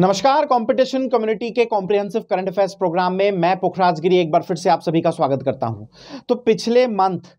नमस्कार competition community के comprehensive current affairs programme में मैं पुखराजगिरी गिरी एक बार फिर से आप सभी का स्वागत करता हूं तो पिछले मंथ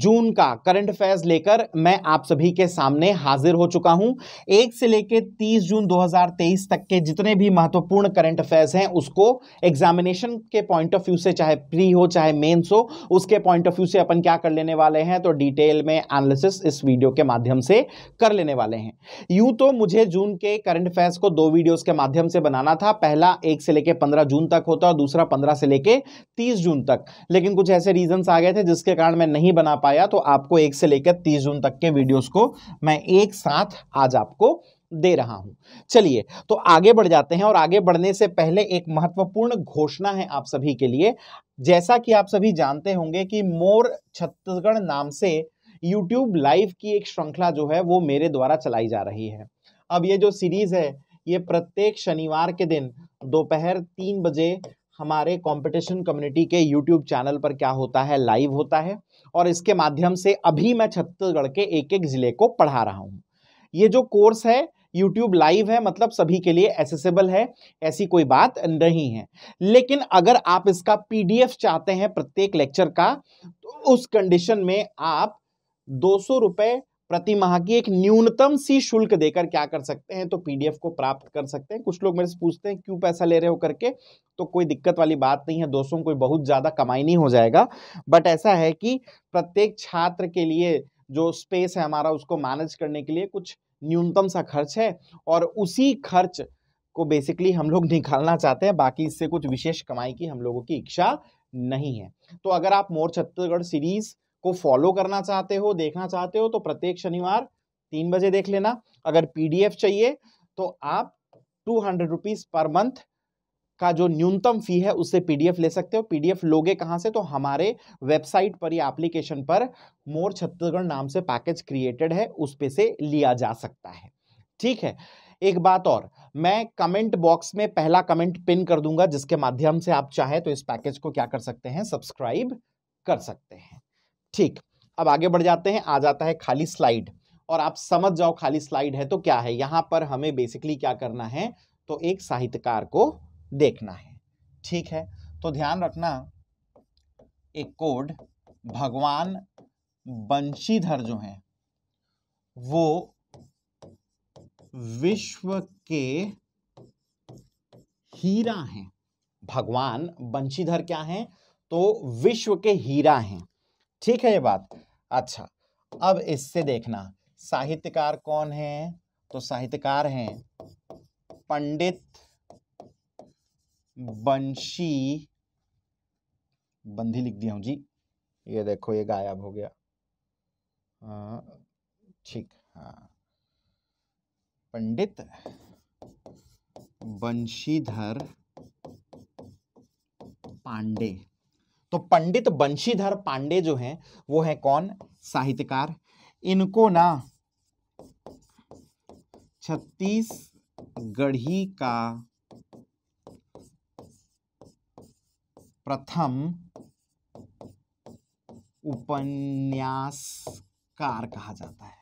जून का करंट अफेयर्स लेकर मैं आप सभी के सामने हाजिर हो चुका हूं एक से लेकर 30 जून 2023 तक के जितने भी महत्वपूर्ण करंट अफेयर्स हैं उसको एग्जामिनेशन के पॉइंट ऑफ व्यू से चाहे प्री हो चाहे मेंस हो उसके पॉइंट ऑफ व्यू से अपन क्या कर लेने वाले हैं तो डिटेल में एनालिसिस इस वीडियो के माध्यम से कर लेने वाले हैं यूं तो मुझे जून के करंट अफेयर्स को दो वीडियो के माध्यम से बनाना था पहला एक से लेकर पंद्रह जून तक होता और दूसरा पंद्रह से लेकर तीस जून तक लेकिन कुछ ऐसे रीजन्स आ गए थे जिसके कारण मैं नहीं बना पाया तो आपको एक से लेकर तीस जून तक के वीडियोस को मैं एक साथ आज आपको दे रहा हूं चलिए तो आगे बढ़ जाते हैं और आगे बढ़ने से पहले एक महत्वपूर्ण घोषणा है आप सभी के लिए जैसा कि आप सभी जानते होंगे कि मोर छत्तीसगढ़ नाम से यूट्यूब लाइव की एक श्रृंखला जो है वो मेरे द्वारा चलाई जा रही है अब ये जो सीरीज़ है ये प्रत्येक शनिवार के दिन दोपहर तीन बजे हमारे कंपटीशन कम्युनिटी के यूट्यूब चैनल पर क्या होता है लाइव होता है और इसके माध्यम से अभी मैं छत्तीसगढ़ के एक एक ज़िले को पढ़ा रहा हूँ ये जो कोर्स है यूट्यूब लाइव है मतलब सभी के लिए एसेसिबल है ऐसी कोई बात नहीं है लेकिन अगर आप इसका पी चाहते हैं प्रत्येक लेक्चर का तो उस कंडीशन में आप दो सौ रुपये प्रति माह की एक न्यूनतम सी शुल्क देकर क्या कर सकते हैं तो पीडीएफ को प्राप्त कर सकते हैं कुछ लोग मेरे से पूछते हैं क्यों पैसा ले रहे हो करके तो कोई दिक्कत वाली बात नहीं है दोस्तों कोई बहुत ज़्यादा कमाई नहीं हो जाएगा बट ऐसा है कि प्रत्येक छात्र के लिए जो स्पेस है हमारा उसको मैनेज करने के लिए कुछ न्यूनतम सा खर्च है और उसी खर्च को बेसिकली हम लोग निकालना चाहते हैं बाकी इससे कुछ विशेष कमाई की हम लोगों की इच्छा नहीं है तो अगर आप मोर छत्तीसगढ़ सीरीज़ को फॉलो करना चाहते हो देखना चाहते हो तो प्रत्येक शनिवार तीन बजे देख लेना अगर पीडीएफ चाहिए तो आप two hundred rupees per month का जो न्यूनतम फी है उससे पीडीएफ ले सकते हो पीडीएफ लोगे कहाँ से तो हमारे वेबसाइट पर या एप्लीकेशन पर मोर छत्तीसगढ़ नाम से पैकेज क्रिएटेड है उस पर से लिया जा सकता है ठीक है एक बात और मैं कमेंट बॉक्स में पहला कमेंट पिन कर दूंगा जिसके माध्यम से आप चाहे तो इस पैकेज को क्या कर सकते हैं सब्सक्राइब कर सकते हैं ठीक अब आगे बढ़ जाते हैं आ जाता है खाली स्लाइड और आप समझ जाओ खाली स्लाइड है तो क्या है यहां पर हमें बेसिकली क्या करना है तो एक साहित्यकार को देखना है ठीक है तो ध्यान रखना एक कोड भगवान बंशीधर जो हैं वो विश्व के हीरा हैं भगवान बंशीधर क्या हैं तो विश्व के हीरा हैं ठीक है ये बात अच्छा अब इससे देखना साहित्यकार कौन है तो साहित्यकार हैं पंडित बंशी बंधी लिख दिया हूं जी ये देखो ये गायब हो गया ठीक हाँ पंडित बंशीधर पांडे तो पंडित बंशीधर पांडे जो हैं वो है कौन साहित्यकार इनको ना छत्तीसगढ़ी का प्रथम उपन्यासकार कहा जाता है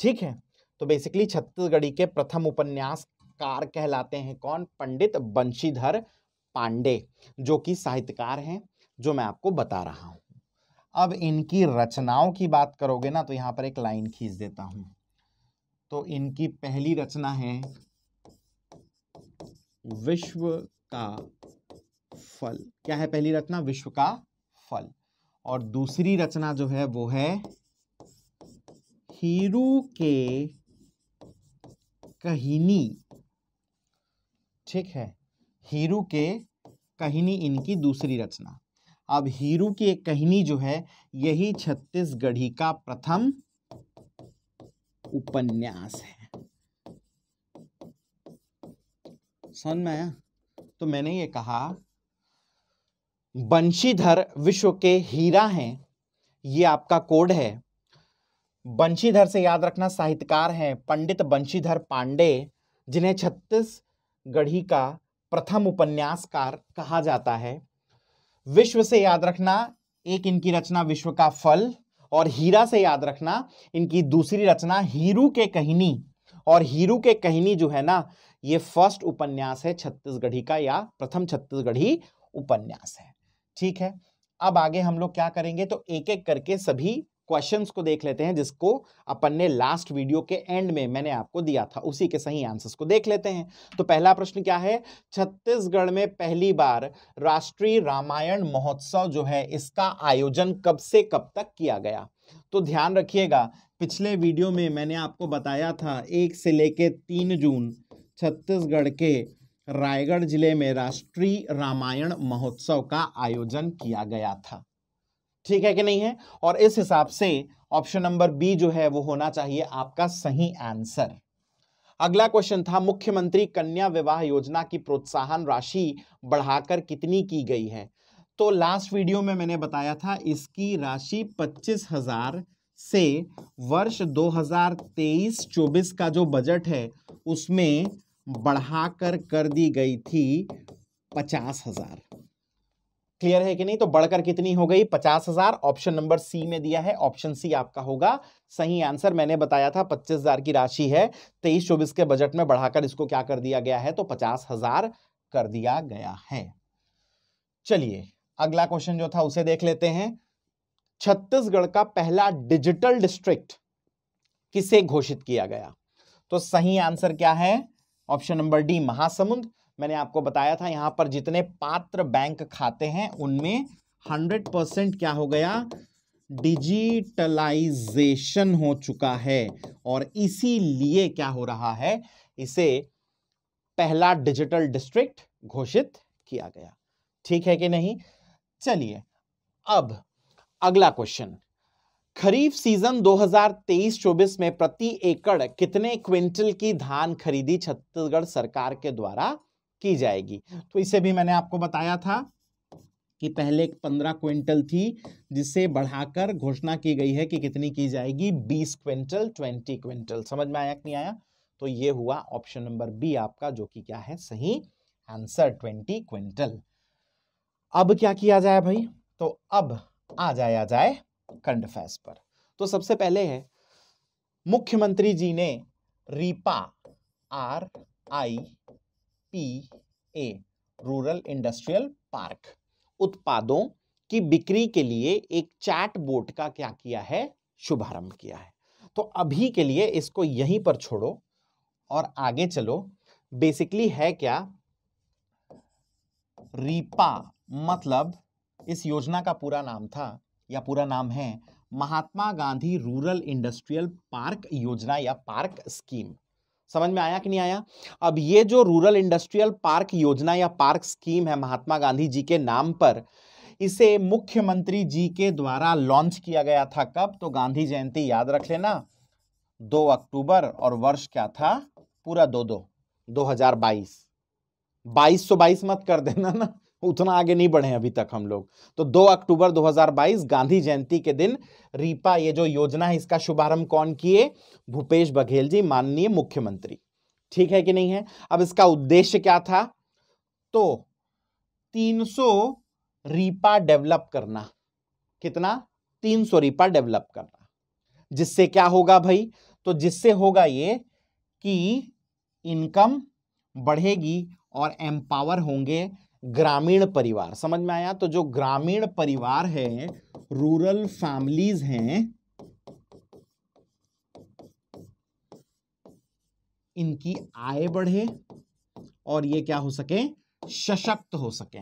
ठीक है तो बेसिकली छत्तीसगढ़ी के प्रथम उपन्यासकार कहलाते हैं कौन पंडित बंशीधर पांडे जो कि साहित्यकार हैं जो मैं आपको बता रहा हूं अब इनकी रचनाओं की बात करोगे ना तो यहां पर एक लाइन खींच देता हूं तो इनकी पहली रचना है विश्व का फल क्या है पहली रचना विश्व का फल और दूसरी रचना जो है वो है हीरू के कहिनी ठीक है हीरू के कहिनी इनकी दूसरी रचना अब हीरू की एक कहनी जो है यही छत्तीसगढ़ी का प्रथम उपन्यास है सुन मैं तो मैंने ये कहा बंशीधर विश्व के हीरा हैं ये आपका कोड है बंशीधर से याद रखना साहित्यकार हैं पंडित बंशीधर पांडे जिन्हें छत्तीसगढ़ी का प्रथम उपन्यासकार कहा जाता है विश्व से याद रखना एक इनकी रचना विश्व का फल और हीरा से याद रखना इनकी दूसरी रचना हीरू के कहनी और हीरू के कहनी जो है ना ये फर्स्ट उपन्यास है छत्तीसगढ़ी का या प्रथम छत्तीसगढ़ी उपन्यास है ठीक है अब आगे हम लोग क्या करेंगे तो एक एक करके सभी क्वेश्चंस को देख लेते हैं जिसको अपन ने लास्ट वीडियो के एंड में मैंने आपको दिया था उसी के सही आंसर्स को देख लेते हैं तो पहला प्रश्न क्या है छत्तीसगढ़ में पहली बार राष्ट्रीय रामायण महोत्सव जो है इसका आयोजन कब से कब तक किया गया तो ध्यान रखिएगा पिछले वीडियो में मैंने आपको बताया था एक से लेके तीन जून छत्तीसगढ़ के रायगढ़ जिले में राष्ट्रीय रामायण महोत्सव का आयोजन किया गया था ठीक है कि नहीं है और इस हिसाब से ऑप्शन नंबर बी जो है वो होना चाहिए आपका सही आंसर अगला क्वेश्चन था मुख्यमंत्री कन्या विवाह योजना की प्रोत्साहन राशि बढ़ाकर कितनी की गई है तो लास्ट वीडियो में मैंने बताया था इसकी राशि पच्चीस हजार से वर्ष 2023-24 का जो बजट है उसमें बढ़ाकर कर दी गई थी पचास हजार क्लियर है कि नहीं तो बढ़कर कितनी हो गई पचास हजार ऑप्शन नंबर सी में दिया है ऑप्शन सी आपका होगा सही आंसर मैंने बताया था पच्चीस हजार की राशि है तेईस चौबीस के बजट में बढ़ाकर इसको क्या कर दिया गया है तो पचास हजार कर दिया गया है चलिए अगला क्वेश्चन जो था उसे देख लेते हैं छत्तीसगढ़ का पहला डिजिटल डिस्ट्रिक्ट किसे घोषित किया गया तो सही आंसर क्या है ऑप्शन नंबर डी महासमुंद मैंने आपको बताया था यहाँ पर जितने पात्र बैंक खाते हैं उनमें हंड्रेड परसेंट क्या हो गया डिजिटलाइजेशन हो चुका है और इसीलिए क्या हो रहा है इसे पहला डिजिटल डिस्ट्रिक्ट घोषित किया गया ठीक है कि नहीं चलिए अब अगला क्वेश्चन खरीफ सीजन 2023-24 में प्रति एकड़ कितने क्विंटल की धान खरीदी छत्तीसगढ़ सरकार के द्वारा की जाएगी तो इसे भी मैंने आपको बताया था कि पहले पंद्रह क्विंटल थी जिसे बढ़ाकर घोषणा की गई है कि कितनी की जाएगी बीस क्विंटल ट्वेंटी क्विंटल समझ में आया कि नहीं आया तो ये हुआ ऑप्शन नंबर बी आपका जो कि क्या है सही आंसर ट्वेंटी क्विंटल अब क्या किया जाए भाई तो अब आ जाया जाए करंट पर तो सबसे पहले है मुख्यमंत्री जी ने RIPA R I P A rural industrial park उत्पादों की बिक्री के लिए एक चैट बोर्ड का क्या किया है शुभारंभ किया है तो अभी के लिए इसको यहीं पर छोड़ो और आगे चलो बेसिकली है क्या रीपा मतलब इस योजना का पूरा नाम था या पूरा नाम है Mahatma Gandhi rural industrial park योजना या पार्क स्कीम समझ में आया कि नहीं आया अब ये जो रूरल इंडस्ट्रियल पार्क योजना या पार्क स्कीम है महात्मा गांधी जी के नाम पर इसे मुख्यमंत्री जी के द्वारा लॉन्च किया गया था कब तो गांधी जयंती याद रख लेना दो अक्टूबर और वर्ष क्या था पूरा दो दो दो हजार बाईस बाईस सौ बाईस मत कर देना ना उतना आगे नहीं बढ़े अभी तक हम लोग तो 2 अक्टूबर 2022 गांधी जयंती के दिन रीपा ये जो योजना है इसका शुभारंभ कौन किए भूपेश बघेल जी माननीय मुख्यमंत्री ठीक है कि नहीं है अब इसका उद्देश्य क्या था तो 300 रीपा डेवलप करना कितना 300 रीपा डेवलप करना जिससे क्या होगा भाई तो जिससे होगा ये कि इनकम बढ़ेगी और एम्पावर होंगे ग्रामीण परिवार समझ में आया तो जो ग्रामीण परिवार है रूरल फैमिलीज हैं इनकी आय बढ़े और ये क्या हो सके सशक्त हो सके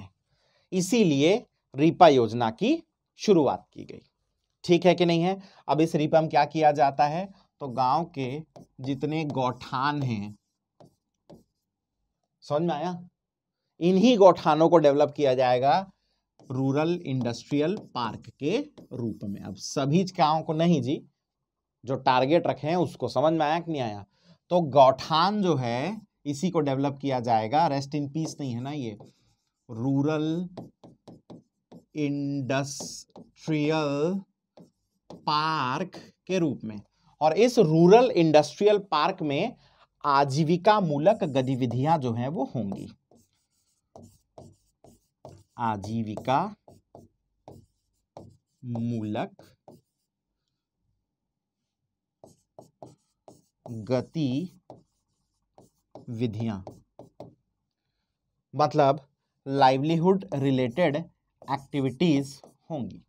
इसीलिए रीपा योजना की शुरुआत की गई ठीक है कि नहीं है अब इस रीपा में क्या किया जाता है तो गांव के जितने गौठान हैं समझ में आया इन्हीं गौठानों को डेवलप किया जाएगा रूरल इंडस्ट्रियल पार्क के रूप में अब सभी गाँव को नहीं जी जो टारगेट रखे हैं उसको समझ में आया कि नहीं आया तो गौठान जो है इसी को डेवलप किया जाएगा रेस्ट इन पीस नहीं है ना ये रूरल इंडस्ट्रियल पार्क के रूप में और इस रूरल इंडस्ट्रियल पार्क में आजीविका मूलक गतिविधियां जो हैं वो होंगी आजीविका मूलक गति विधियां मतलब लाइवलीहुड रिलेटेड एक्टिविटीज़ होंगी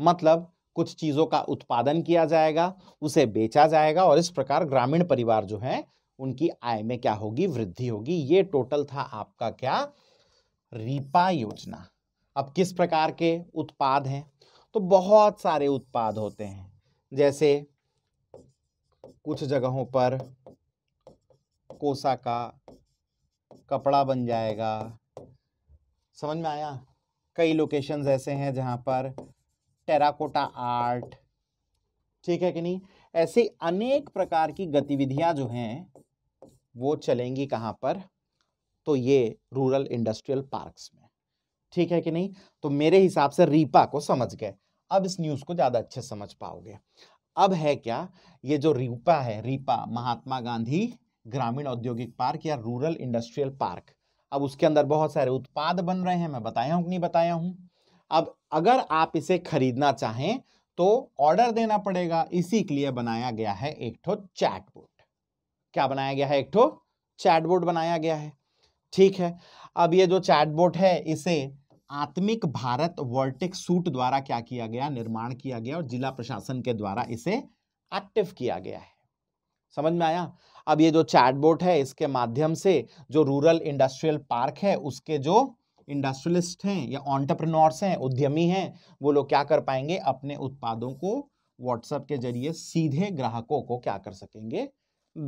मतलब कुछ चीज़ों का उत्पादन किया जाएगा उसे बेचा जाएगा और इस प्रकार ग्रामीण परिवार जो है उनकी आय में क्या होगी वृद्धि होगी ये टोटल था आपका क्या रीपा योजना अब किस प्रकार के उत्पाद हैं तो बहुत सारे उत्पाद होते हैं जैसे कुछ जगहों पर कोसा का कपड़ा बन जाएगा समझ में आया कई लोकेशंस ऐसे हैं जहां पर टेराकोटा आर्ट ठीक है कि नहीं ऐसे अनेक प्रकार की गतिविधियां जो हैं वो चलेंगी कहाँ पर तो ये रूरल इंडस्ट्रियल पार्क्स में ठीक है कि नहीं तो मेरे हिसाब से रीपा को समझ गए अब इस न्यूज़ को ज़्यादा अच्छे समझ पाओगे अब है क्या ये जो रीपा है रीपा महात्मा गांधी ग्रामीण औद्योगिक पार्क या रूरल इंडस्ट्रियल पार्क अब उसके अंदर बहुत सारे उत्पाद बन रहे हैं मैं बताया हूँ कि नहीं बताया हूँ अब अगर आप इसे खरीदना चाहें तो ऑर्डर देना पड़ेगा इसी के लिए बनाया गया है एक ठो चैटबोर्ड क्या बनाया गया है एक ठो चैटबोर्ड बनाया गया है ठीक है अब ये जो चैटबोट है इसे आत्मिक भारत वर्टिक सूट द्वारा क्या किया गया निर्माण किया गया और जिला प्रशासन के द्वारा इसे एक्टिव किया गया है समझ में आया अब ये जो चैटबोट है इसके माध्यम से जो रूरल इंडस्ट्रियल पार्क है उसके जो इंडस्ट्रियलिस्ट हैं या ऑन्टरप्रनोर्स हैं उद्यमी हैं वो लोग क्या कर पाएंगे अपने उत्पादों को व्हाट्सएप के जरिए सीधे ग्राहकों को क्या कर सकेंगे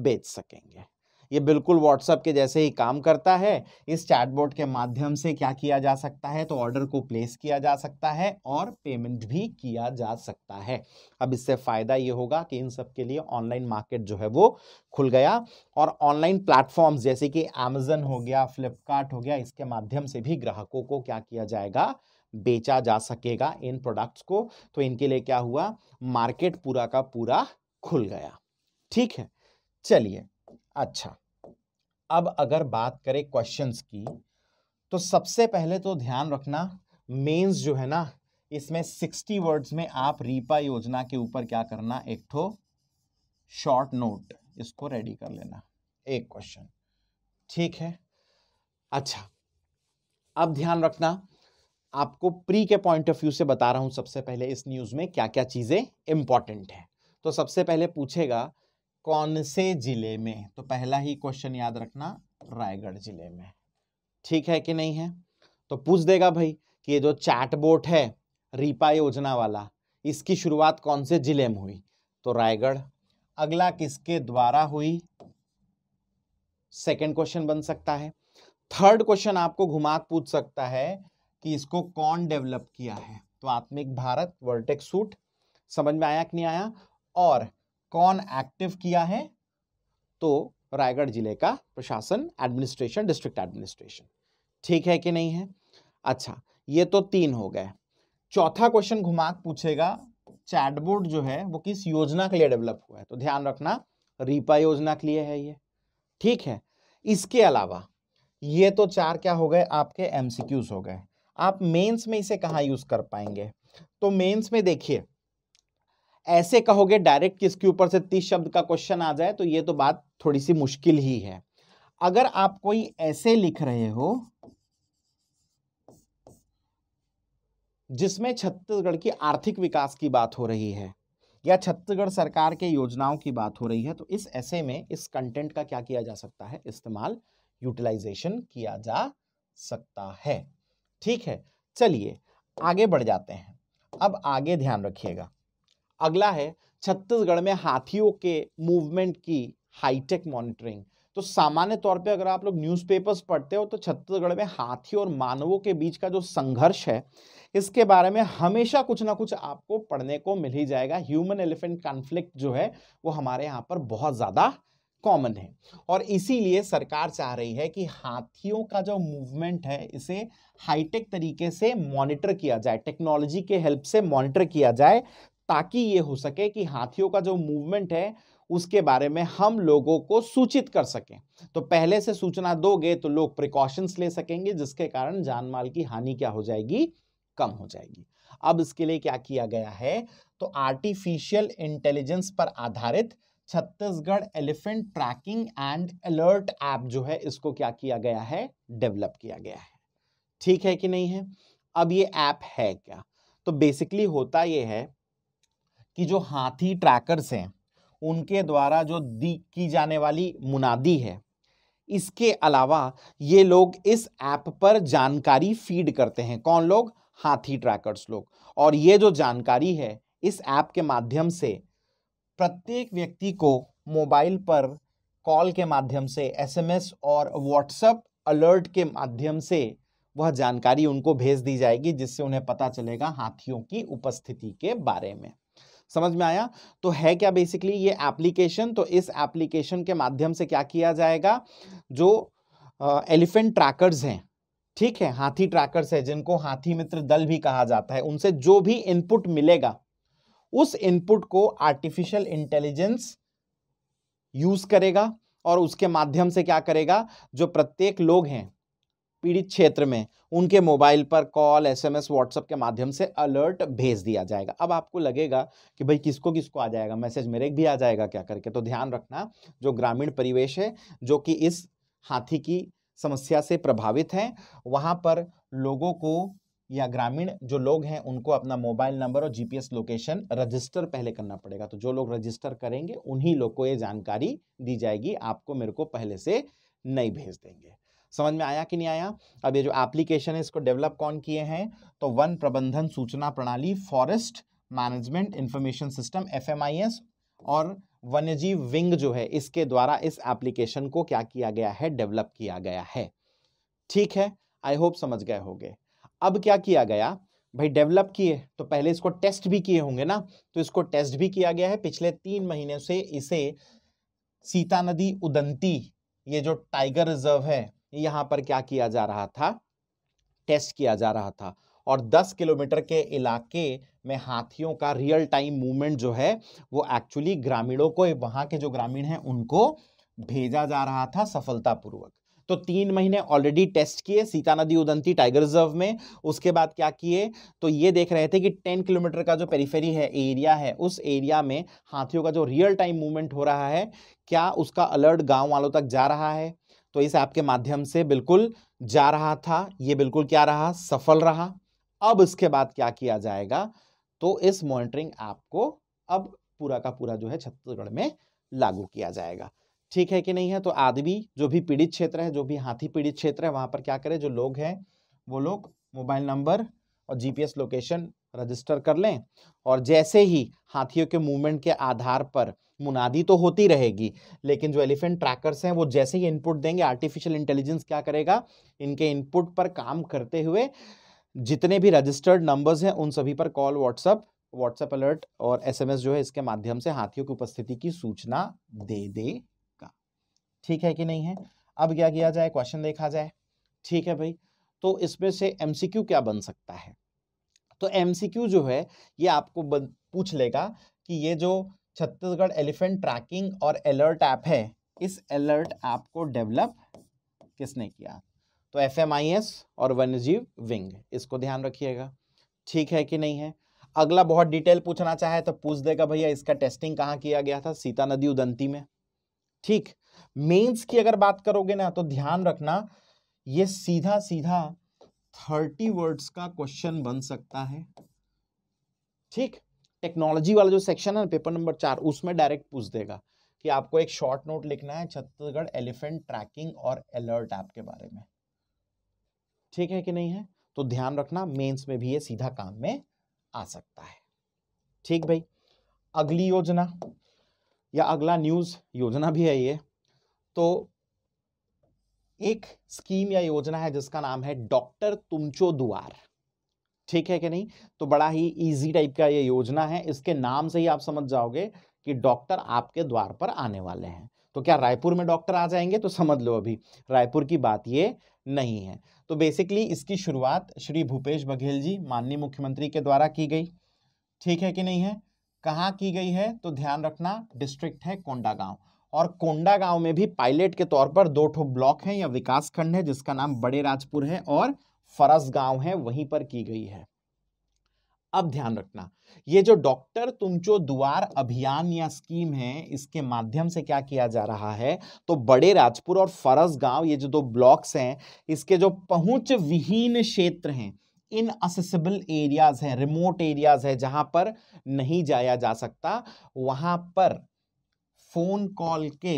बेच सकेंगे ये बिल्कुल व्हाट्सअप के जैसे ही काम करता है इस चैटबोर्ड के माध्यम से क्या किया जा सकता है तो ऑर्डर को प्लेस किया जा सकता है और पेमेंट भी किया जा सकता है अब इससे फ़ायदा ये होगा कि इन सब के लिए ऑनलाइन मार्केट जो है वो खुल गया और ऑनलाइन प्लेटफॉर्म्स जैसे कि अमेजन हो गया फ्लिपकार्ट हो गया इसके माध्यम से भी ग्राहकों को क्या किया जाएगा बेचा जा सकेगा इन प्रोडक्ट्स को तो इनके लिए क्या हुआ मार्केट पूरा का पूरा खुल गया ठीक है चलिए अच्छा अब अगर बात करें क्वेश्चंस की तो सबसे पहले तो ध्यान रखना मेंस जो है ना इसमें सिक्सटी वर्ड्स में आप रीपा योजना के ऊपर क्या करना एक ठो शॉर्ट नोट इसको रेडी कर लेना एक क्वेश्चन ठीक है अच्छा अब ध्यान रखना आपको प्री के पॉइंट ऑफ व्यू से बता रहा हूं सबसे पहले इस न्यूज़ में क्या क्या चीज़ें इंपॉर्टेंट है तो सबसे पहले पूछेगा कौन से जिले में तो पहला ही क्वेश्चन याद रखना रायगढ़ जिले में ठीक है कि नहीं है तो पूछ देगा भाई कि ये जो चैटबोट है रीपा योजना वाला इसकी शुरुआत कौन से जिले में हुई तो रायगढ़ अगला किसके द्वारा हुई सेकंड क्वेश्चन बन सकता है थर्ड क्वेश्चन आपको घुमा पूछ सकता है कि इसको कौन डेवलप किया है तो आत्मिक भारत वर्टेक्स सूट समझ में आया कि नहीं आया और कौन एक्टिव किया है तो रायगढ़ जिले का प्रशासन एडमिनिस्ट्रेशन डिस्ट्रिक्ट एडमिनिस्ट्रेशन ठीक है कि नहीं है अच्छा ये तो तीन हो गए चौथा क्वेश्चन घुमाक पूछेगा चैटबोर्ड जो है वो किस योजना के लिए डेवलप हुआ है तो ध्यान रखना रीपा योजना के लिए है ये ठीक है इसके अलावा ये तो चार क्या हो गए आपके एमसीक्यूज हो गए आप मेंस में इसे कहाँ यूज़ कर पाएंगे तो मेंस में देखिए ऐसे कहोगे डायरेक्ट किसके ऊपर से तीस शब्द का क्वेश्चन आ जाए तो ये तो बात थोड़ी सी मुश्किल ही है अगर आप कोई ऐसे लिख रहे हो जिसमें छत्तीसगढ़ की आर्थिक विकास की बात हो रही है या छत्तीसगढ़ सरकार के योजनाओं की बात हो रही है तो इस ऐसे में इस कंटेंट का क्या किया जा सकता है इस्तेमाल यूटिलाइजेशन किया जा सकता है ठीक है चलिए आगे बढ़ जाते हैं अब आगे ध्यान रखिएगा अगला है छत्तीसगढ़ में हाथियों के मूवमेंट की हाईटेक मॉनिटरिंग तो सामान्य तौर पे अगर आप लोग न्यूज़पेपर्स पढ़ते हो तो छत्तीसगढ़ में हाथी और मानवों के बीच का जो संघर्ष है इसके बारे में हमेशा कुछ ना कुछ आपको पढ़ने को मिल ही जाएगा ह्यूमन एलिफेंट कॉन्फ्लिक्ट जो है वो हमारे यहाँ पर बहुत ज़्यादा कॉमन है और इसीलिए सरकार चाह रही है कि हाथियों का जो मूवमेंट है इसे हाईटेक तरीके से मॉनिटर किया जाए टेक्नोलॉजी के हेल्प से मॉनिटर किया जाए ताकि ये हो सके कि हाथियों का जो मूवमेंट है उसके बारे में हम लोगों को सूचित कर सकें तो पहले से सूचना दोगे तो लोग प्रिकॉशंस ले सकेंगे जिसके कारण जान माल की हानि क्या हो जाएगी कम हो जाएगी अब इसके लिए क्या किया गया है तो आर्टिफिशियल इंटेलिजेंस पर आधारित Chhattisgarh elephant tracking and alert app जो है इसको क्या किया गया है डेवलप किया गया है ठीक है कि नहीं है अब ये ऐप है क्या तो बेसिकली होता ये है कि जो हाथी ट्रैकर्स हैं उनके द्वारा जो दी की जाने वाली मुनादी है इसके अलावा ये लोग इस ऐप पर जानकारी फीड करते हैं कौन लोग हाथी ट्रैकर्स लोग और ये जो जानकारी है इस ऐप के माध्यम से प्रत्येक व्यक्ति को मोबाइल पर कॉल के माध्यम से एसएमएस और व्हाट्सएप अलर्ट के माध्यम से वह जानकारी उनको भेज दी जाएगी जिससे उन्हें पता चलेगा हाथियों की उपस्थिति के बारे में समझ में आया तो है क्या बेसिकली ये एप्लीकेशन तो इस एप्लीकेशन के माध्यम से क्या किया जाएगा जो एलिफेंट ट्रैकर्स हैं ठीक है हाथी ट्रैकर्स है जिनको हाथी मित्र दल भी कहा जाता है उनसे जो भी इनपुट मिलेगा उस इनपुट को आर्टिफिशियल इंटेलिजेंस यूज करेगा और उसके माध्यम से क्या करेगा जो प्रत्येक लोग हैं पीड़ित क्षेत्र में उनके मोबाइल पर कॉल एसएमएस व्हाट्सएप के माध्यम से अलर्ट भेज दिया जाएगा अब आपको लगेगा कि भाई किसको किसको आ जाएगा मैसेज मेरे भी आ जाएगा क्या करके तो ध्यान रखना जो ग्रामीण परिवेश है जो कि इस हाथी की समस्या से प्रभावित हैं वहाँ पर लोगों को या ग्रामीण जो लोग हैं उनको अपना मोबाइल नंबर और जीपीएस लोकेशन रजिस्टर पहले करना पड़ेगा तो जो लोग रजिस्टर करेंगे उन्हीं लोग को ये जानकारी दी जाएगी आपको मेरे को पहले से नहीं भेज देंगे समझ में आया कि नहीं आया अब ये जो एप्लीकेशन है इसको डेवलप कौन किए हैं तो वन प्रबंधन सूचना प्रणाली forest management information system F और वन्यजीव विंग जो है इसके द्वारा इस एप्लीकेशन को क्या किया गया है डेवलप किया गया है ठीक है आई होप समझ गए होंगे अब क्या किया गया भाई डेवलप किए तो पहले इसको टेस्ट भी किए होंगे ना तो इसको टेस्ट भी किया गया है पिछले तीन महीने से इसे सीता नदी उदंती ये जो टाइगर रिजर्व है यहाँ पर क्या किया जा रहा था टेस्ट किया जा रहा था और 10 किलोमीटर के इलाके में हाथियों का रियल टाइम मूवमेंट जो है वो एक्चुअली ग्रामीणों को वहाँ के जो ग्रामीण हैं उनको भेजा जा रहा था सफलतापूर्वक तो तीन महीने ऑलरेडी टेस्ट किए सीता नदी उदंती टाइगर रिजर्व में उसके बाद क्या किए तो ये देख रहे थे कि टेन किलोमीटर का जो पेरीफेरी है एरिया है उस एरिया में हाथियों का जो रियल टाइम मूवमेंट हो रहा है क्या उसका अलर्ट गांव वालों तक जा रहा है तो इस ऐप के माध्यम से बिल्कुल जा रहा था ये बिल्कुल क्या रहा सफल रहा अब इसके बाद क्या किया जाएगा तो इस मॉनिटरिंग ऐप को अब पूरा का पूरा जो है छत्तीसगढ़ में लागू किया जाएगा ठीक है कि नहीं है तो आदमी जो भी पीड़ित क्षेत्र है जो भी हाथी पीड़ित क्षेत्र है वहाँ पर क्या करें जो लोग हैं वो लोग मोबाइल नंबर और जीपीएस लोकेशन रजिस्टर कर लें और जैसे ही हाथियों के मूवमेंट के आधार पर मुनादी तो होती रहेगी लेकिन जो एलिफेंट ट्रैकर्स हैं वो जैसे ही इनपुट देंगे आर्टिफिशियल इंटेलिजेंस क्या करेगा इनके इनपुट पर काम करते हुए जितने भी रजिस्टर्ड नंबर्स हैं उन सभी पर कॉल व्हाट्सअप व्हाट्सएप अलर्ट और एसएमएस जो है इसके माध्यम से हाथियों की उपस्थिति की सूचना दे देगा ठीक है कि नहीं है अब क्या किया जाए क्वेश्चन देखा जाए ठीक है भाई तो इसमें से एमसीक्यू क्या बन सकता है तो एम जो है ये आपको पूछ लेगा कि ये जो छत्तीसगढ़ एलिफेंट ट्रैकिंग और अलर्ट ऐप है इस अलर्ट ऐप को डेवलप किसने किया तो एफ और वन्यजीव विंग इसको ध्यान रखिएगा ठीक है कि नहीं है अगला बहुत डिटेल पूछना चाहे तो पूछ देगा भैया इसका टेस्टिंग कहाँ किया गया था सीता नदी उदंती में ठीक मेंस की अगर बात करोगे ना तो ध्यान रखना ये सीधा सीधा थर्टी वर्ड्स का क्वेश्चन बन सकता है ठीक टेक्नोलॉजी वाला जो सेक्शन है पेपर नंबर चार उसमें डायरेक्ट पूछ देगा कि आपको एक शॉर्ट नोट लिखना है छत्तीसगढ़ एलिफेंट ट्रैकिंग और अलर्ट ऐप के बारे में ठीक है कि नहीं है तो ध्यान रखना मेंस में भी ये सीधा काम में आ सकता है ठीक भाई अगली योजना या अगला न्यूज़ योजना भी है ये तो एक स्कीम या योजना है जिसका नाम है डॉक्टर तुमचो दुआर ठीक है कि नहीं तो बड़ा ही इजी टाइप का ये योजना है इसके नाम से ही आप समझ जाओगे कि डॉक्टर आपके द्वार पर आने वाले हैं तो क्या रायपुर में डॉक्टर आ जाएंगे तो समझ लो अभी रायपुर की बात ये नहीं है तो बेसिकली इसकी शुरुआत श्री भूपेश बघेल जी माननीय मुख्यमंत्री के द्वारा की गई ठीक है कि नहीं है कहाँ की गई है तो ध्यान रखना डिस्ट्रिक्ट है कोंडागांव और कोंडा गांव में भी पायलट के तौर पर दो ठो ब्लॉक हैं या विकास खंड है जिसका नाम बड़े राजपुर है और फरस गांव है वहीं पर की गई है अब ध्यान रखना ये जो डॉक्टर तुमचो दुआर अभियान या स्कीम है इसके माध्यम से क्या किया जा रहा है तो बड़े राजपुर और फरस गांव ये जो दो ब्लॉक्स हैं इसके जो पहुंच विहीन क्षेत्र हैं इन असेसिबल एरियाज हैं रिमोट एरियाज है जहां पर नहीं जाया जा सकता वहां पर फोन कॉल के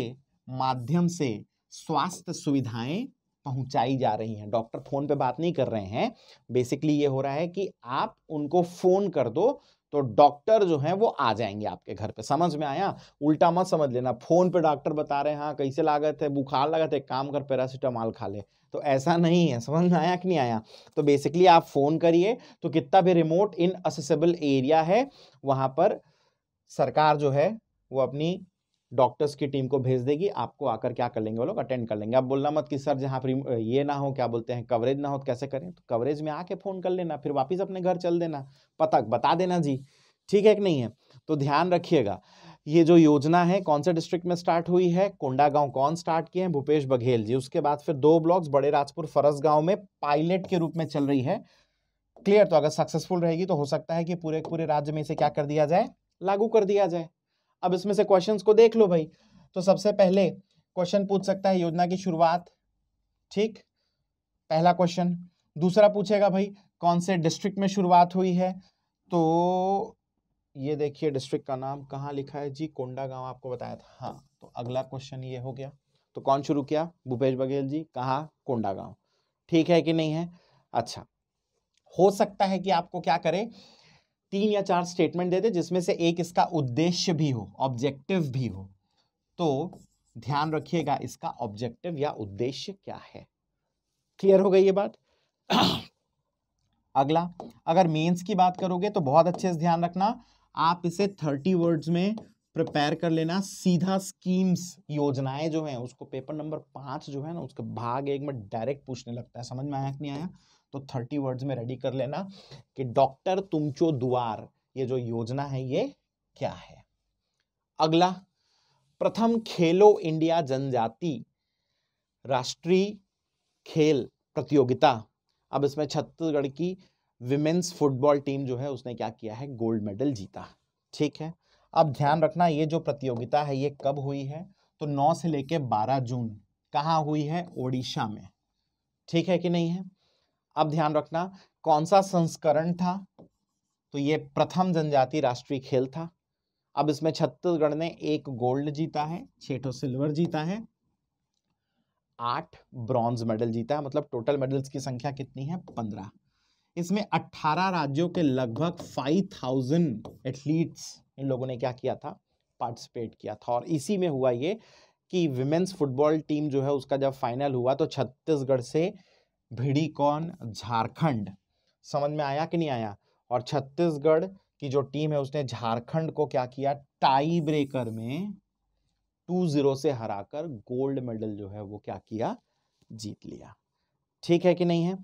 माध्यम से स्वास्थ्य सुविधाएं पहुंचाई जा रही हैं डॉक्टर फोन पे बात नहीं कर रहे हैं बेसिकली ये हो रहा है कि आप उनको फोन कर दो तो डॉक्टर जो है वो आ जाएंगे आपके घर पे समझ में आया उल्टा मत समझ लेना फोन पे डॉक्टर बता रहे हैं हाँ कैसे लागत है बुखार लागत है काम कर पैरासीटामॉल खा ले तो ऐसा नहीं है समझ में आया कि नहीं आया तो बेसिकली आप फ़ोन करिए तो कितना भी रिमोट इन असेसेबल एरिया है वहाँ पर सरकार जो है वो अपनी डॉक्टर्स की टीम को भेज देगी आपको आकर क्या कर लेंगे वो लोग अटेंड कर लेंगे आप बोलना मत कि सर जहाँ पर ये ना हो क्या बोलते हैं कवरेज ना हो तो कैसे करें तो कवरेज में आके फ़ोन कर लेना फिर वापस अपने घर चल देना पता बता देना जी ठीक है कि नहीं है तो ध्यान रखिएगा ये जो योजना है कौन से डिस्ट्रिक्ट में स्टार्ट हुई है कोंडा गांव कौन स्टार्ट किए हैं भूपेश बघेल जी उसके बाद फिर दो ब्लॉक्स बड़े राजपुर फरस गांव में पायलट के रूप में चल रही है क्लियर तो अगर सक्सेसफुल रहेगी तो हो सकता है कि पूरे पूरे राज्य में इसे क्या कर दिया जाए लागू कर दिया जाए अब इसमें से क्वेश्चन को देख लो भाई तो सबसे पहले क्वेश्चन पूछ सकता है योजना की शुरुआत ठीक पहला क्वेश्चन दूसरा पूछेगा भाई कौन से डिस्ट्रिक्ट में शुरुआत हुई है तो ये देखिए डिस्ट्रिक्ट का नाम कहाँ लिखा है जी कोंडा गांव आपको बताया था हाँ तो अगला क्वेश्चन ये हो गया तो कौन शुरू किया भूपेश बघेल जी कहाँ कोंडा गांव ठीक है कि नहीं है अच्छा हो सकता है कि आपको क्या करे तीन या चार स्टेटमेंट दे दे जिसमें से एक इसका उद्देश्य भी हो ऑब्जेक्टिव भी हो तो ध्यान रखिएगा इसका ऑब्जेक्टिव या उद्देश्य क्या है क्लियर हो गई ये बात अगला अगर मेंस की बात करोगे तो बहुत अच्छे से ध्यान रखना आप इसे थर्टी वर्ड्स में प्रिपेयर कर लेना सीधा स्कीम्स योजनाएं जो हैं उसको पेपर नंबर पांच जो है ना उसका भाग एक में डायरेक्ट पूछने लगता है समझ में आया कि नहीं आया तो थर्टी वर्ड्स में रेडी कर लेना कि डॉक्टर तुमचो द्वार ये जो योजना है ये क्या है अगला प्रथम खेलो इंडिया जनजाति राष्ट्रीय खेल प्रतियोगिता अब इसमें छत्तीसगढ़ की विमेन्स फुटबॉल टीम जो है उसने क्या किया है गोल्ड मेडल जीता ठीक है अब ध्यान रखना ये जो प्रतियोगिता है ये कब हुई है तो 9 से लेके 12 जून कहाँ हुई है ओडिशा में ठीक है कि नहीं है अब ध्यान रखना कौन सा संस्करण था तो ये प्रथम जनजाति राष्ट्रीय खेल था अब इसमें छत्तीसगढ़ ने एक गोल्ड जीता है छठो सिल्वर जीता है आठ ब्रॉन्ज मेडल जीता है मतलब टोटल मेडल्स की संख्या कितनी है पंद्रह इसमें अट्ठारह राज्यों के लगभग फाइव थाउजेंड एथलीट्स इन लोगों ने क्या किया था पार्टिसिपेट किया था और इसी में हुआ ये कि विमेंस फुटबॉल टीम जो है उसका जब फाइनल हुआ तो छत्तीसगढ़ से भिड़ीकौन झारखंड समझ में आया कि नहीं आया और छत्तीसगढ़ की जो टीम है उसने झारखंड को क्या किया टाई ब्रेकर में टू जीरो से हराकर गोल्ड मेडल जो है वो क्या किया जीत लिया ठीक है कि नहीं है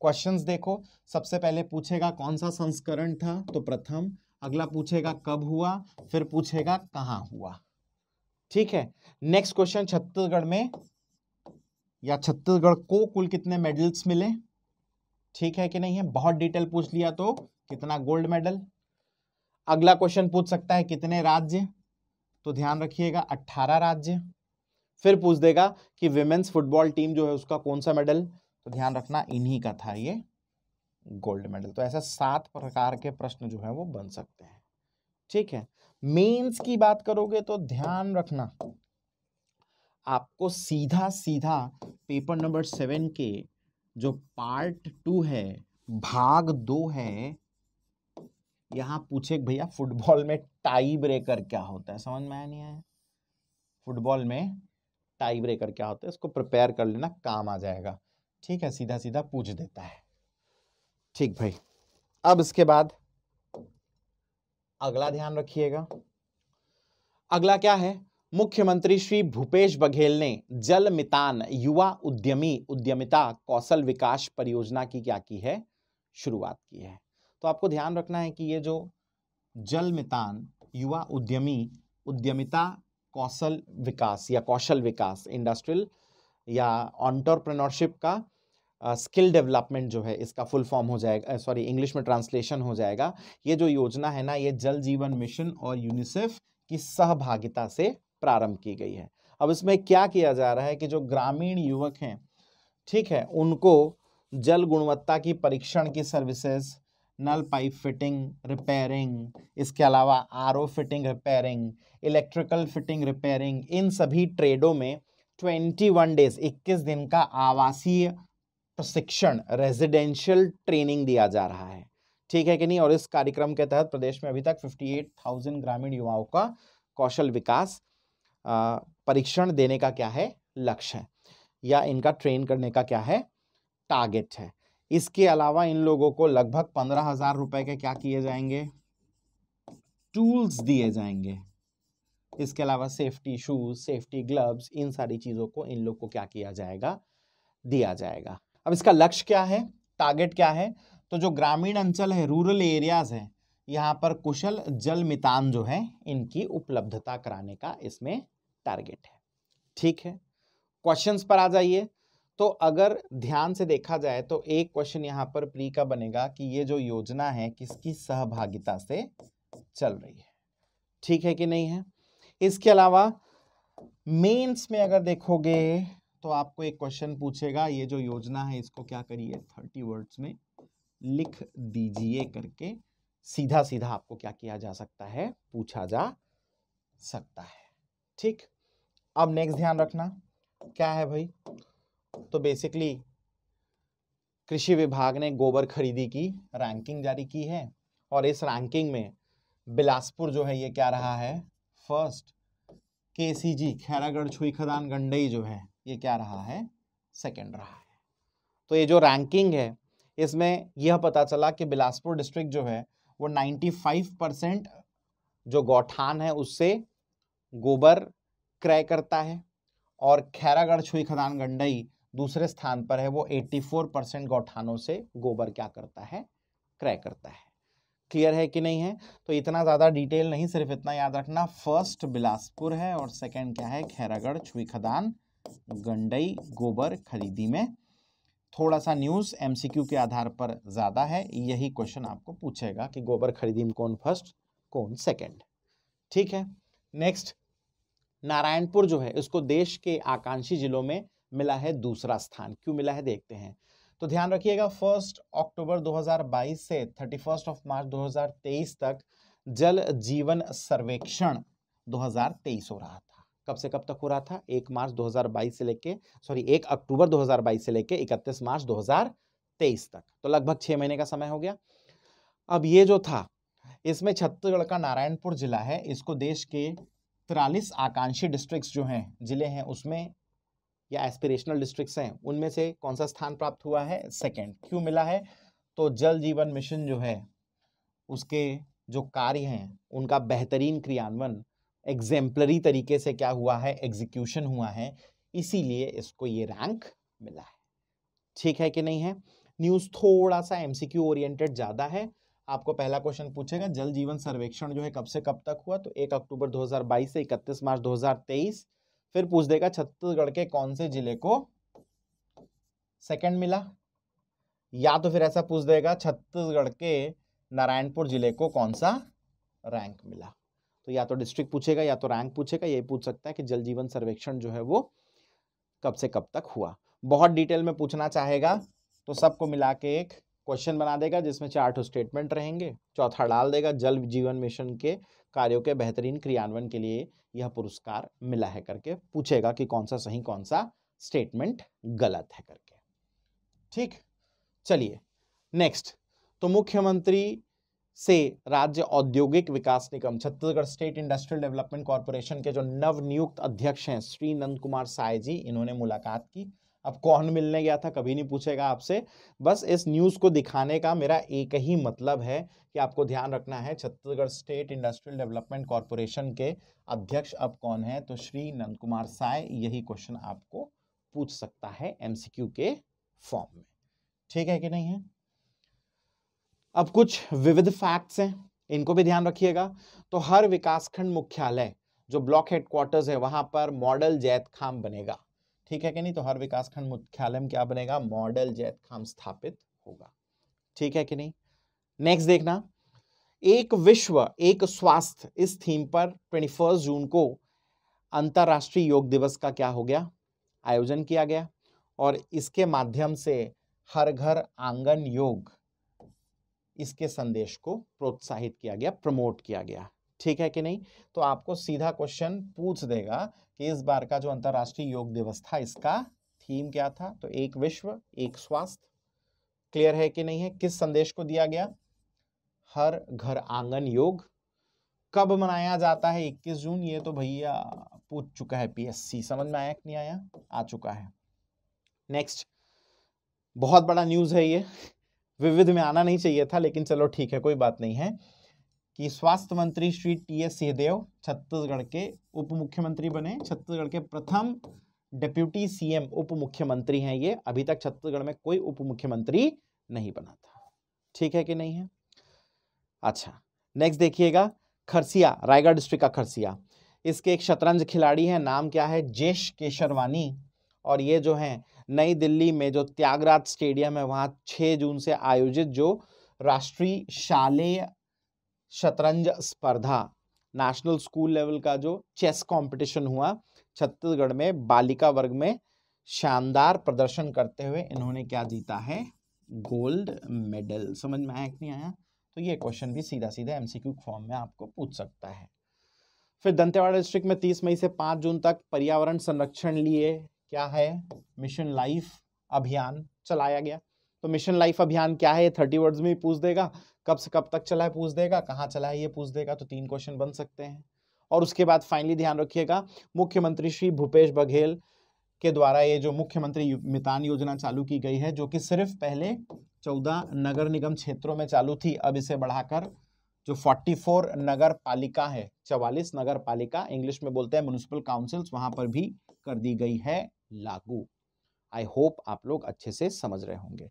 क्वेश्चंस देखो सबसे पहले पूछेगा कौन सा संस्करण था तो प्रथम अगला पूछेगा कब हुआ फिर पूछेगा कहाँ हुआ ठीक है नेक्स्ट क्वेश्चन छत्तीसगढ़ में या छत्तीसगढ़ को कुल कितने मेडल्स मिले ठीक है कि नहीं है बहुत डिटेल पूछ लिया तो कितना गोल्ड मेडल अगला क्वेश्चन पूछ सकता है कितने राज्य तो ध्यान रखिएगा अट्ठारह राज्य फिर पूछ देगा कि विमेन्स फुटबॉल टीम जो है उसका कौन सा मेडल तो ध्यान रखना इन्हीं का था ये गोल्ड मेडल तो ऐसा सात प्रकार के प्रश्न जो है वो बन सकते हैं ठीक है मेंस की बात करोगे तो ध्यान रखना आपको सीधा सीधा पेपर नंबर सेवन के जो पार्ट टू है भाग दो है यहाँ पूछे भैया फुटबॉल में टाई ब्रेकर क्या होता है समझ में आया नहीं आया फुटबॉल में टाई ब्रेकर क्या होता है इसको प्रिपेयर कर लेना काम आ जाएगा ठीक है सीधा सीधा पूछ देता है ठीक भाई अब इसके बाद अगला ध्यान रखिएगा अगला क्या है मुख्यमंत्री श्री भूपेश बघेल ने जल मितान युवा उद्यमी उद्यमिता कौशल विकास परियोजना की क्या की है शुरुआत की है तो आपको ध्यान रखना है कि ये जो जल मितान युवा उद्यमी उद्यमिता कौशल विकास या कौशल विकास इंडस्ट्रियल या ऑन्टरप्रनोरशिप का स्किल uh, डेवलपमेंट जो है इसका फुल फॉर्म हो जाएगा सॉरी इंग्लिश में ट्रांसलेशन हो जाएगा ये जो योजना है ना ये जल जीवन मिशन और यूनिसेफ की सहभागिता से प्रारंभ की गई है अब इसमें क्या किया जा रहा है कि जो ग्रामीण युवक हैं ठीक है उनको जल गुणवत्ता की परीक्षण की सर्विसेज नल पाइप फिटिंग रिपेयरिंग इसके अलावा आर fitting repairing electrical fitting repairing इन सभी ट्रेडों में ट्वेंटी वन डेज इक्कीस दिन का आवासीय प्रशिक्षण रेजिडेंशियल ट्रेनिंग दिया जा रहा है ठीक है कि नहीं और इस कार्यक्रम के तहत प्रदेश में अभी तक थाउजेंड ग्रामीण युवाओं का कौशल विकास परीक्षण देने का क्या है लक्ष्य है या इनका ट्रेन करने का क्या है टारगेट है इसके अलावा इन लोगों को लगभग पंद्रह हजार रुपए के क्या किए जाएंगे टूल्स दिए जाएंगे इसके अलावा सेफ्टी शूज सेफ्टी ग्लव्स इन सारी चीज़ों को इन लोग को क्या किया जाएगा दिया जाएगा अब इसका लक्ष्य क्या है टारगेट क्या है तो जो ग्रामीण अंचल है रूरल एरियाज है यहाँ पर कुशल जल मितान जो है इनकी उपलब्धता कराने का इसमें टारगेट है ठीक है क्वेश्चंस पर आ जाइए तो अगर ध्यान से देखा जाए तो एक क्वेश्चन यहां पर प्री का बनेगा कि ये जो योजना है किसकी सहभागिता से चल रही है ठीक है कि नहीं है इसके अलावा मेंस में अगर देखोगे तो आपको एक क्वेश्चन पूछेगा ये जो योजना है इसको क्या करिए थर्टी वर्ड्स में लिख दीजिए करके सीधा सीधा आपको क्या किया जा सकता है पूछा जा सकता है ठीक अब नेक्स्ट ध्यान रखना क्या है भाई तो बेसिकली कृषि विभाग ने गोबर खरीदी की रैंकिंग जारी की है और इस रैंकिंग में बिलासपुर जो है ये क्या रहा है फर्स्ट के सी जी खैरागढ़ छुई खदान गंडई जो है ये क्या रहा है सेकेंड रहा है तो ये जो रैंकिंग है इसमें यह पता चला कि बिलासपुर डिस्ट्रिक्ट जो है वो 95 परसेंट जो गौठान है उससे गोबर क्रय करता है और खैरागढ़ छुई खदान गंडई दूसरे स्थान पर है वो 84 परसेंट गौठानों से गोबर क्या करता है क्रय करता है क्लियर है कि नहीं है तो इतना ज़्यादा डिटेल नहीं सिर्फ इतना याद रखना फर्स्ट बिलासपुर है और सेकंड क्या है खैरागढ़ छुई खदान गंडई गोबर खरीदी में थोड़ा सा न्यूज़ एमसीक्यू के आधार पर ज़्यादा है यही क्वेश्चन आपको पूछेगा कि गोबर खरीदी में कौन फर्स्ट कौन सेकेंड ठीक है नेक्स्ट नारायणपुर जो है इसको देश के आकांक्षी जिलों में मिला है दूसरा स्थान क्यों मिला है देखते हैं तो ध्यान रखिएगा फर्स्ट अक्टूबर 2022 से थर्टी फर्स्ट ऑफ मार्च 2023 तक जल जीवन सर्वेक्षण 2023 हो रहा था कब से कब तक हो रहा था एक मार्च 2022 से लेके सॉरी एक अक्टूबर 2022 से लेके 31 मार्च 2023 तक तो लगभग छः महीने का समय हो गया अब ये जो था इसमें छत्तीसगढ़ का नारायणपुर जिला है इसको देश के तिरालीस आकांक्षी डिस्ट्रिक्ट्स जो हैं ज़िले हैं उसमें या एस्पिरेशनल डिस्ट्रिक्ट्स हैं उनमें से कौन सा स्थान प्राप्त हुआ है सेकंड क्यों मिला है तो जल जीवन मिशन जो है उसके जो कार्य हैं उनका बेहतरीन क्रियान्वयन एग्जेम्पलरी तरीके से क्या हुआ है एग्जीक्यूशन हुआ है इसीलिए इसको ये रैंक मिला है ठीक है कि नहीं है न्यूज़ थोड़ा सा एमसीक्यू ओरिएंटेड ज़्यादा है आपको पहला क्वेश्चन पूछेगा जल जीवन सर्वेक्षण जो है कब से कब तक हुआ तो एक अक्टूबर 2022 से 31 मार्च 2023 फिर पूछ देगा छत्तीसगढ़ के कौन से जिले को सेकंड मिला या तो फिर ऐसा पूछ देगा छत्तीसगढ़ के नारायणपुर जिले को कौन सा रैंक मिला तो या तो डिस्ट्रिक्ट पूछेगा या तो रैंक पूछेगा ये पूछ सकता है कि जल जीवन सर्वेक्षण जो है वो कब से कब तक हुआ बहुत डिटेल में पूछना चाहेगा तो सबको मिला के एक क्वेश्चन बना देगा जिसमें चार ठो स्टेटमेंट रहेंगे चौथा डाल देगा जल जीवन मिशन के कार्यों के बेहतरीन क्रियान्वयन के लिए यह पुरस्कार मिला है करके पूछेगा कि कौन सा सही कौन सा स्टेटमेंट गलत है करके ठीक चलिए नेक्स्ट तो मुख्यमंत्री से राज्य औद्योगिक विकास निगम Chhattisgarh state industrial development corporation के जो नवनियुक्त अध्यक्ष हैं श्री नंद कुमार साय जी इन्होंने मुलाकात की अब कौन मिलने गया था कभी नहीं पूछेगा आपसे बस इस न्यूज़ को दिखाने का मेरा एक ही मतलब है कि आपको ध्यान रखना है Chhattisgarh state industrial development corporation के अध्यक्ष अब कौन है तो श्री नंद कुमार साय यही क्वेश्चन आपको पूछ सकता है एमसीक्यू के फॉर्म में ठीक है कि नहीं है अब कुछ विविध फैक्ट्स हैं इनको भी ध्यान रखिएगा तो हर विकासखंड मुख्यालय जो ब्लॉक हेडक्वार्टर्स है वहां पर मॉडल जैत खाम बनेगा ठीक है कि नहीं तो हर विकास खंड मुख्यालय में क्या बनेगा मॉडल जैत खाम स्थापित होगा ठीक है कि नहीं नेक्स्ट देखना एक विश्व एक स्वास्थ्य इस थीम पर ट्वेंटी फर्स्ट जून को अंतर्राष्ट्रीय योग दिवस का क्या हो गया आयोजन किया गया और इसके माध्यम से हर घर आंगन योग इसके संदेश को प्रोत्साहित किया गया प्रमोट किया गया ठीक है कि नहीं तो आपको सीधा क्वेश्चन पूछ देगा कि इस बार का जो अंतर्राष्ट्रीय योग दिवस था इसका थीम क्या था तो एक विश्व एक स्वास्थ्य क्लियर है कि नहीं है किस संदेश को दिया गया हर घर आंगन योग कब मनाया जाता है 21 जून ये तो भैया पूछ चुका है पीएससी समझ में आया कि नहीं आया आ चुका है नेक्स्ट बहुत बड़ा न्यूज़ है ये विविध में आना नहीं चाहिए था लेकिन चलो ठीक है कोई बात नहीं है कि स्वास्थ्य मंत्री श्री टी एस सिंहदेव छत्तीसगढ़ के उप मुख्यमंत्री बने छत्तीसगढ़ के प्रथम डिप्यूटी सीएम उप मुख्यमंत्री हैं ये अभी तक छत्तीसगढ़ में कोई उप मुख्यमंत्री नहीं बना था ठीक है कि नहीं है अच्छा नेक्स्ट देखिएगा खरसिया रायगढ़ डिस्ट्रिक्ट का खरसिया इसके एक शतरंज खिलाड़ी हैं नाम क्या है जेश केशरवानी और ये जो हैं नई दिल्ली में जो त्यागराज स्टेडियम है वहाँ छह जून से आयोजित जो राष्ट्रीय शालेय शतरंज स्पर्धा नेशनल स्कूल लेवल का जो चेस कंपटीशन हुआ छत्तीसगढ़ में बालिका वर्ग में शानदार प्रदर्शन करते हुए इन्होंने क्या जीता है गोल्ड मेडल समझ में आया कि नहीं आया तो ये क्वेश्चन भी सीधा सीधा एमसीक्यू फॉर्म में आपको पूछ सकता है फिर दंतेवाड़ा डिस्ट्रिक्ट में 30 मई से 5 जून तक पर्यावरण संरक्षण लिए क्या है मिशन लाइफ अभियान चलाया गया तो मिशन लाइफ अभियान क्या है थर्टी वर्ड्स में पूछ देगा कब से कब तक चला है पूछ देगा कहाँ चला है ये पूछ देगा तो तीन क्वेश्चन बन सकते हैं और उसके बाद फाइनली ध्यान रखिएगा मुख्यमंत्री श्री भूपेश बघेल के द्वारा ये जो मुख्यमंत्री मितान योजना चालू की गई है जो कि सिर्फ पहले चौदह नगर निगम क्षेत्रों में चालू थी अब इसे बढ़ाकर जो फोर्टी फोर नगर पालिका है चवालीस नगर पालिका इंग्लिश में बोलते हैं म्यूनिसिपल काउंसिल्स वहां पर भी कर दी गई है लागू आई होप आप लोग अच्छे से समझ रहे होंगे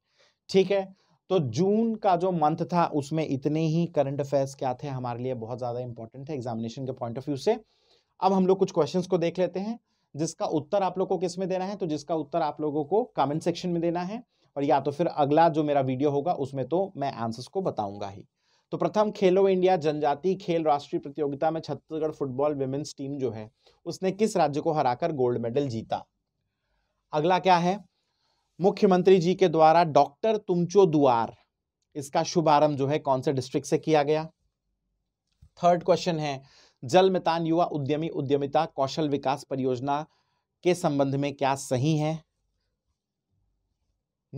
ठीक है तो जून का जो मंथ था उसमें इतने ही करंट अफेयर्स क्या थे हमारे लिए बहुत ज़्यादा इंपॉर्टेंट थे एग्जामिनेशन के पॉइंट ऑफ व्यू से अब हम लोग कुछ क्वेश्चंस को देख लेते हैं जिसका उत्तर आप लोग को किस में देना है तो जिसका उत्तर आप लोगों को कमेंट सेक्शन में देना है और या तो फिर अगला जो मेरा वीडियो होगा उसमें तो मैं आंसर्स को बताऊंगा ही तो प्रथम खेलो इंडिया जनजातीय खेल राष्ट्रीय प्रतियोगिता में छत्तीसगढ़ फुटबॉल विमेन्स टीम जो है उसने किस राज्य को हराकर गोल्ड मेडल जीता अगला क्या है मुख्यमंत्री जी के द्वारा डॉक्टर तुमचो दुआर इसका शुभारंभ जो है कौन से डिस्ट्रिक्ट से किया गया थर्ड क्वेश्चन है जल मितान युवा उद्यमी उद्यमिता कौशल विकास परियोजना के संबंध में क्या सही है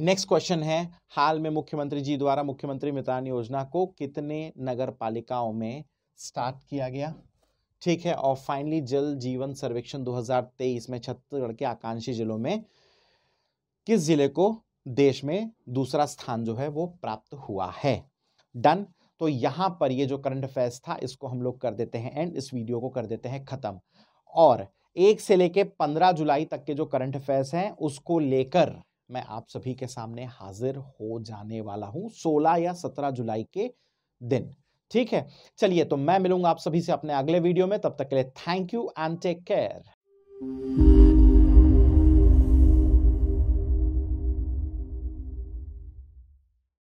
नेक्स्ट क्वेश्चन है हाल में मुख्यमंत्री जी द्वारा मुख्यमंत्री मितान योजना को कितने नगर पालिकाओं में स्टार्ट किया गया ठीक है और फाइनली जल जीवन सर्वेक्षण 2023 में छत्तीसगढ़ के आकांक्षी जिलों में किस ज़िले को देश में दूसरा स्थान जो है वो प्राप्त हुआ है डन तो यहां पर ये जो करंट अफेयर्स था इसको हम लोग कर देते हैं एंड इस वीडियो को कर देते हैं ख़त्म और एक से लेके पंद्रह जुलाई तक के जो करंट अफेयर्स हैं उसको लेकर मैं आप सभी के सामने हाजिर हो जाने वाला हूं सोलह या सत्रह जुलाई के दिन ठीक है चलिए तो मैं मिलूंगा आप सभी से अपने अगले वीडियो में तब तक के लिए thank you and take care